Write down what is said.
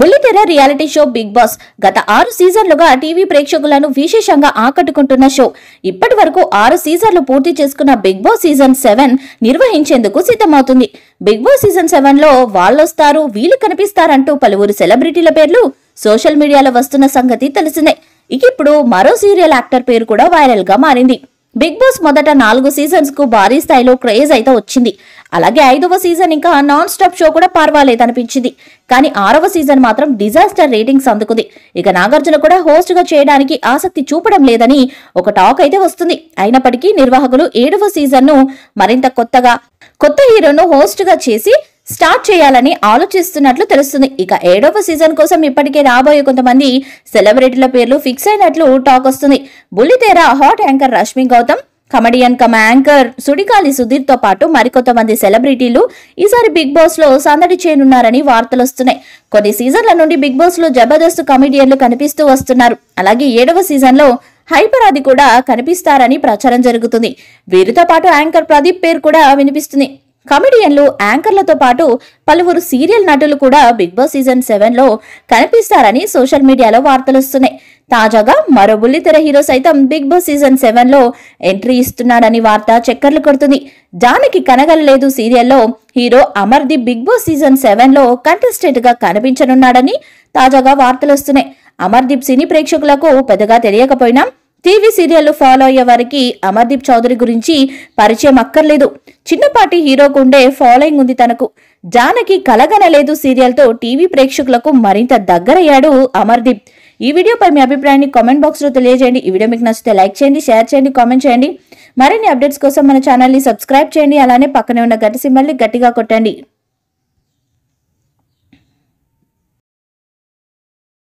బుల్లితెర reality show big boss గత ఆరు సీజన్లుగా టీవీ ప్రేక్షకులను విశేషంగా ఆకట్టుకుంటున్న షో ఇప్పటి వరకు ఆరు సీజన్లు పూర్తి చేసుకున్న బిగ్ బాస్ సీజన్ సెవెన్ నిర్వహించేందుకు సిద్ధమవుతుంది బిగ్ బాస్ సీజన్ సెవెన్ లో వాళ్ళొస్తారు వీళ్ళు కనిపిస్తారంటూ పలువురు సెలబ్రిటీల పేర్లు సోషల్ మీడియాలో వస్తున్న సంగతి తెలిసిందే ఇక ఇప్పుడు మరో సీరియల్ యాక్టర్ పేరు కూడా వైరల్ గా మారింది బిగ్ బాస్ మొదట నాలుగు సీజన్స్ కు భారీ స్థాయిలో క్రేజ్ అయితే వచ్చింది అలాగే ఐదవ సీజన్ ఇంకా నాన్ స్టాప్ షో కూడా పర్వాలేదు అనిపించింది కానీ ఆరవ సీజన్ మాత్రం డిజాస్టర్ రేటింగ్స్ అందుకుంది ఇక నాగార్జున కూడా హోస్ట్ గా చేయడానికి ఆసక్తి చూపడం లేదని ఒక టాక్ అయితే వస్తుంది అయినప్పటికీ నిర్వాహకులు ఏడవ సీజన్ ను మరింత కొత్తగా కొత్త హీరోను హోస్ట్ గా చేసి స్టార్ట్ చేయాలని ఆలోచిస్తున్నట్లు తెలుస్తుంది ఇక ఏడవ సీజన్ కోసం ఇప్పటికే రాబోయే కొంతమంది సెలబ్రిటీల పేర్లు ఫిక్స్ అయినట్లు టాక్ వస్తుంది బుల్లితెర hot anchor Rashmi Gautam comedian cum anchor Sudigali సుధీర్తో పాటు మరికొంతమంది సెలబ్రిటీలు ఈసారి బిగ్ బాస్లో సందడి చేయనున్నారని వార్తలు వస్తున్నాయి కొన్ని సీజన్ల నుండి బిగ్ లో జబర్దస్త్ కమెడియన్లు కనిపిస్తూ వస్తున్నారు అలాగే ఏడవ సీజన్లో హైపర్ అది కూడా కనిపిస్తారని ప్రచారం జరుగుతుంది వీరితో పాటు యాంకర్ ప్రదీప్ పేరు కూడా వినిపిస్తుంది కమెడియన్లు యాంకర్లతో పాటు పలువురు సీరియల్ నటులు కూడా బిగ్ బాస్ సీజన్ సెవెన్లో కనిపిస్తారని సోషల్ మీడియాలో వార్తలు వస్తున్నాయి తాజాగా మరో బుల్లితెర హీరో సైతం బిగ్ బాస్ సీజన్ సెవెన్లో ఎంట్రీ ఇస్తున్నాడని వార్త చక్కర్లు కొడుతుంది జానకి కనగలలేదు సీరియల్లో hero Amardeep Big Boss season సెవెన్లో కంటెస్టెంట్గా కనిపించనున్నాడని తాజాగా వార్తలు వస్తున్నాయి అమర్దీప్ సినీ ప్రేక్షకులకు పెద్దగా తెలియకపోయినా టీవీ సీరియల్లు ఫాలో అయ్యే వారికి అమర్దీప్ చౌదరి గురించి పరిచయం అక్కర్లేదు చిన్నపాటి హీరోకు ఉండే ఫాలోయింగ్ ఉంది తనకు జానకి కలగనలేదు సీరియల్తో టీవీ ప్రేక్షకులకు మరింత దగ్గరయ్యాడు అమర్దీప్ ఈ వీడియోపై మీ అభిప్రాయాన్ని కామెంట్ బాక్స్లో తెలియజేయండి ఈ వీడియో మీకు నచ్చితే లైక్ చేయండి షేర్ చేయండి కామెంట్ చేయండి మరిన్ని అప్డేట్స్ కోసం మన ఛానల్ని సబ్స్క్రైబ్ చేయండి అలానే పక్కనే ఉన్న గట్టి సిమ్మల్ని గట్టిగా కొట్టండి